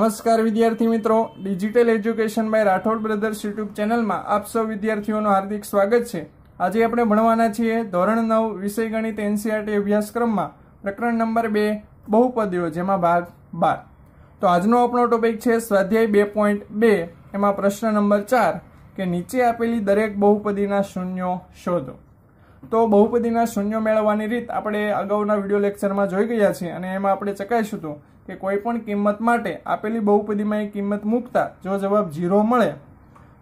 નમસ્કાર વિદ્યાર્થી મિત્રો digital education by Rathod brothers YouTube ચેનલમાં આપ સૌ વિદ્યાર્થીઓનું હાર્દિક સ્વાગત છે આજે આપણે ભણવાના છીએ ધોરણ નવ વિષય ગણિત એનસીઆરટી અભ્યાસક્રમમાં પ્રકરણ નંબર બે બહુપદીઓ જેમાં ભાગ બાર તો આજનો આપણો ટોપિક છે સ્વાધ્યાય બે પોઈન્ટ બે એમાં પ્રશ્ન નંબર ચાર કે નીચે આપેલી દરેક બહુપદીના શૂન્યો શોધો તો બહુપદીના શૂન્ય મેળવવાની રીત આપણે અગાઉના વિડીયો લેક્ચરમાં જોઈ ગયા છીએ અને એમાં આપણે ચકાઈશું તો કે કોઈ પણ કિંમત માટે આપેલી બહુપદીમાં એ કિંમત મૂકતા જો જવાબ ઝીરો મળે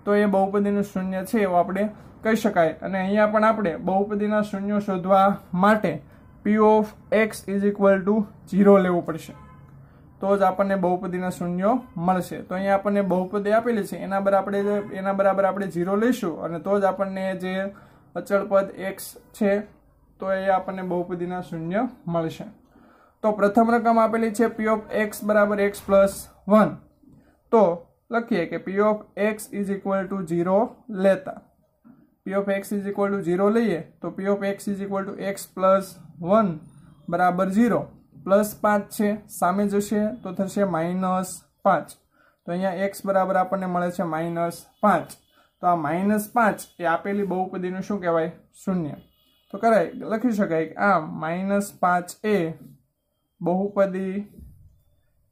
તો એ બહુપદીનું શૂન્ય છે એવું આપણે કહી શકાય અને અહીંયા પણ આપણે બહુપદીના શૂન્યો શોધવા માટે P of x is equal to zero લેવું પડશે તો જ આપણને બહુપદીના શૂન્યો મળશે તો અહીંયા આપણને બહુપદી આપેલી છે એના બરાબર આપણે એના બરાબર આપણે ઝીરો લઈશું અને તો જ આપણને જે અચળ પદ એક્સ છે તો એ આપણને બહુપદીના શૂન્ય મળશે તો પ્રથમ રકમ આપેલી છે પી ઓફ એક્સ બરાબર એક્સ પ્લસ વન તો લખીએ કે P of x is equal to zero લેતા P of x is equal to zero લઈએ તો પી of x is equal to x plus one બરાબર ઝીરો પ્લસ પાંચ છે સામે જશે તો થશે માઇનસ પાંચ તો અહીંયા એક્સ બરાબર આપણને મળે છે માઇનસ પાંચ તો આ માઇનસ પાંચ એ આપેલી બહુપદીનું શું કહેવાય શૂન્ય તો કરાય લખી શકાય કે આ માઇનસ પાંચ એ બહુપદી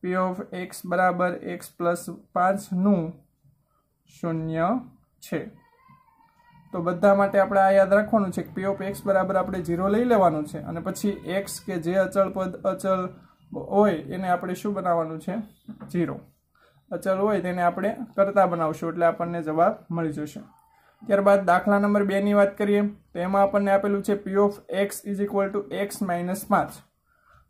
પી ઓફ એક્સ બરાબર એક્સ પ્લસ પાંચનું શૂન્ય છે તો બધા માટે આપણે આ યાદ રાખવાનું છે કે પી ઓફ એક્સ બરાબર આપણે જીરો લઈ લેવાનું છે અને પછી એક્સ કે જે અચળ પદ અચળ હોય એને આપણે શું બનાવવાનું છે જીરો અચલ હોય તેને આપણે કરતા બનાવશું એટલે આપણને જવાબ મળી જશે ત્યારબાદ દાખલા નંબર બેની વાત કરીએ તો એમાં આપણને આપેલું છે પી of x is equal to x minus પાંચ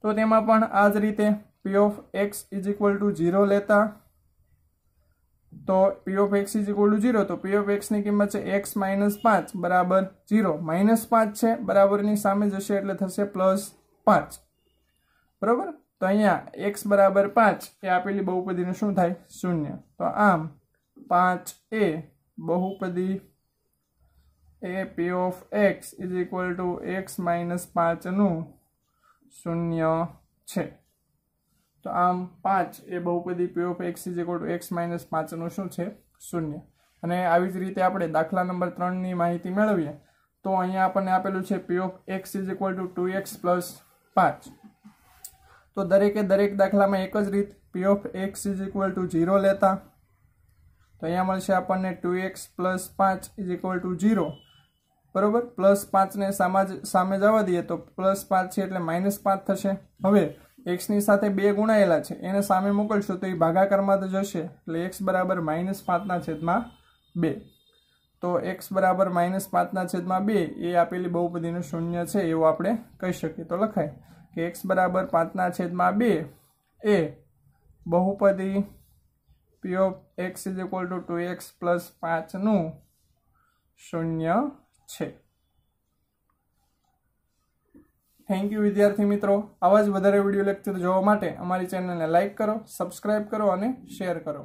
તો તેમાં પણ આ જ રીતે p of x is equal to zero લેતા તો પી of x is equal to zero તો પી ઓફ એક્સની કિંમત છે એક્સ માઇનસ પાંચ બરાબર ઝીરો માઇનસ પાંચ છે બરાબરની સામે જશે એટલે થશે પ્લસ પાંચ બરાબર તો અહીંયા એક્સ બરાબર પાંચ એ આપેલી બહુપદીનું શું થાય શૂન્ય તો આમ પાંચ એ બહુપદી એ p of x is equal to x minus પાંચનું શૂન્ય છે તો આમ પાંચ એ બહુપદી પી of x is equal to x minus પાંચનું શું છે શૂન્ય અને આવી જ રીતે આપણે દાખલા નંબર ત્રણની માહિતી મેળવીએ તો અહીંયા આપણને આપેલું છે પી of x is equal to two x plus પાંચ તો દરેકે દરેક દાખલામાં એક જ રીત p of x is equal to zero લેતા તો અહીંયા મળશે આપણને ટુ એક્સ પ્લસ પાંચ ઇઝ ઇક્વલ ટુ ઝીરો બરાબર પ્લસ પાંચને સામા સામે જવા દઈએ તો પ્લસ પાંચ છે એટલે માઇનસ પાંચ થશે હવે એક્સની સાથે બે ગુણાયેલા છે એને સામે મોકલશો તો એ ભાગાકારમાં જ જશે એટલે એક્સ બરાબર માઇનસ પાંચના છેદમાં બે તો એક્સ બરાબર માઇનસ પાંચના છેદમાં બે એ આપેલી બહુપદીનું શૂન્ય છે એવું આપણે કહી શકીએ તો લખાય કે એક્સ બરાબર પાંચના છેદમાં બે એ બહુપદી પી of x is equal to two x plus પાંચનું શૂન્ય છે થેન્ક યુ વિદ્યાર્થી મિત્રો આવા જ વધારે વિડીયો લેક્ચર જોવા માટે અમારી ચેનલને લાઇક કરો સબસ્ક્રાઇબ કરો અને શેર કરો